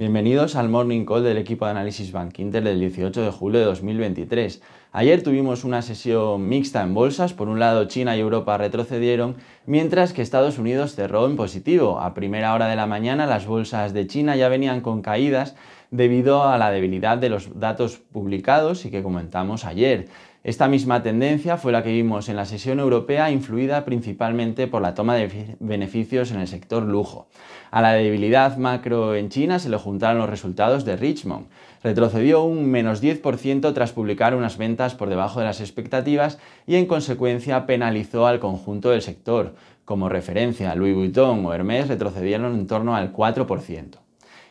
Bienvenidos al Morning Call del equipo de análisis Bank Inter del 18 de julio de 2023. Ayer tuvimos una sesión mixta en bolsas, por un lado China y Europa retrocedieron, mientras que Estados Unidos cerró en positivo. A primera hora de la mañana las bolsas de China ya venían con caídas debido a la debilidad de los datos publicados y que comentamos ayer. Esta misma tendencia fue la que vimos en la sesión europea influida principalmente por la toma de beneficios en el sector lujo. A la debilidad macro en China se le juntaron los resultados de Richmond. Retrocedió un menos 10% tras publicar unas ventas por debajo de las expectativas y en consecuencia penalizó al conjunto del sector. Como referencia, Louis Vuitton o Hermès retrocedieron en torno al 4%.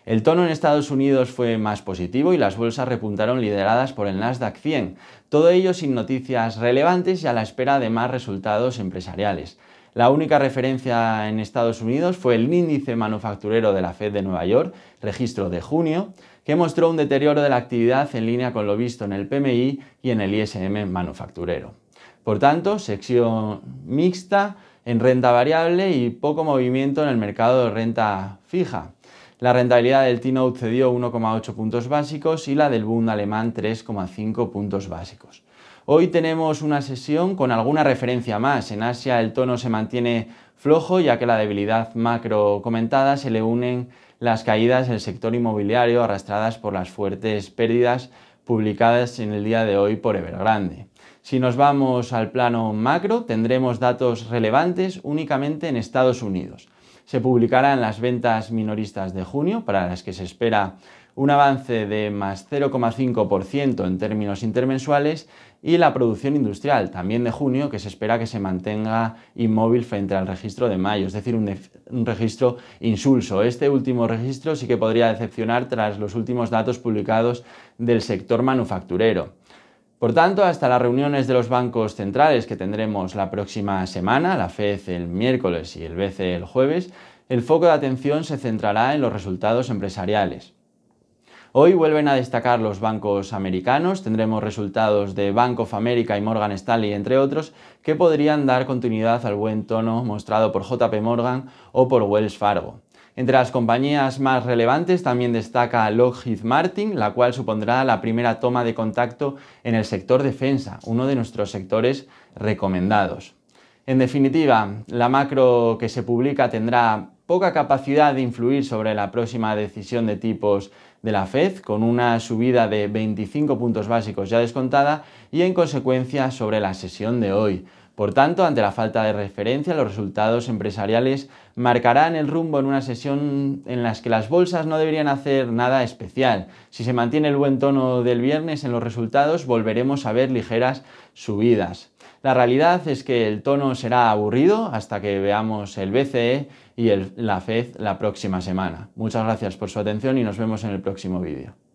El tono en Estados Unidos fue más positivo y las bolsas repuntaron lideradas por el Nasdaq 100, todo ello sin noticias relevantes y a la espera de más resultados empresariales. La única referencia en Estados Unidos fue el índice manufacturero de la Fed de Nueva York, registro de junio, que mostró un deterioro de la actividad en línea con lo visto en el PMI y en el ISM manufacturero. Por tanto, sección mixta en renta variable y poco movimiento en el mercado de renta fija. La rentabilidad del T-Note cedió 1,8 puntos básicos y la del Bund alemán 3,5 puntos básicos. Hoy tenemos una sesión con alguna referencia más. En Asia el tono se mantiene flojo ya que la debilidad macro comentada se le unen las caídas del sector inmobiliario arrastradas por las fuertes pérdidas publicadas en el día de hoy por Evergrande. Si nos vamos al plano macro, tendremos datos relevantes únicamente en Estados Unidos se publicarán las ventas minoristas de junio, para las que se espera un avance de más 0,5% en términos intermensuales y la producción industrial, también de junio, que se espera que se mantenga inmóvil frente al registro de mayo, es decir, un, registro insulso. Este último registro sí que podría decepcionar tras los últimos datos publicados del sector manufacturero. Por tanto, hasta las reuniones de los bancos centrales que tendremos la próxima semana, la FED el miércoles y el BCE el jueves, el foco de atención se centrará en los resultados empresariales. Hoy vuelven a destacar los bancos americanos, tendremos resultados de Bank of America y Morgan Stanley, entre otros, que podrían dar continuidad al buen tono mostrado por JP Morgan o por Wells Fargo. Entre las compañías más relevantes también destaca Lockheed Martin, la cual supondrá la primera toma de contacto en el sector defensa, uno de nuestros sectores recomendados. En definitiva, la macro que se publica tendrá poca capacidad de influir sobre la próxima decisión de tipos de la Fed, con una subida de 25 puntos básicos ya descontada y en consecuencia sobre la sesión de hoy, por tanto, ante la falta de referencia, los resultados empresariales marcarán el rumbo en una sesión en la que las bolsas no deberían hacer nada especial. Si se mantiene el buen tono del viernes en los resultados, volveremos a ver ligeras subidas. La realidad es que el tono será aburrido hasta que veamos el BCE y la FED la próxima semana. Muchas gracias por su atención y nos vemos en el próximo vídeo.